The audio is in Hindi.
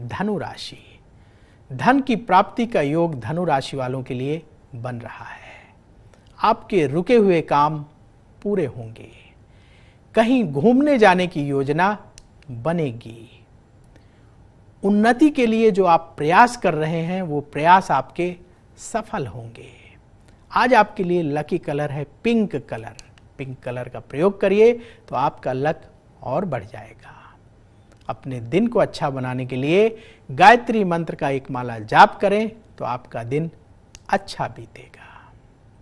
धनु राशि धन की प्राप्ति का योग धनु राशि वालों के लिए बन रहा है आपके रुके हुए काम पूरे होंगे कहीं घूमने जाने की योजना बनेगी उन्नति के लिए जो आप प्रयास कर रहे हैं वो प्रयास आपके सफल होंगे आज आपके लिए लकी कलर है पिंक कलर पिंक कलर का प्रयोग करिए तो आपका लक और बढ़ जाएगा अपने दिन को अच्छा बनाने के लिए गायत्री मंत्र का एक माला जाप करें तो आपका दिन अच्छा बीतेगा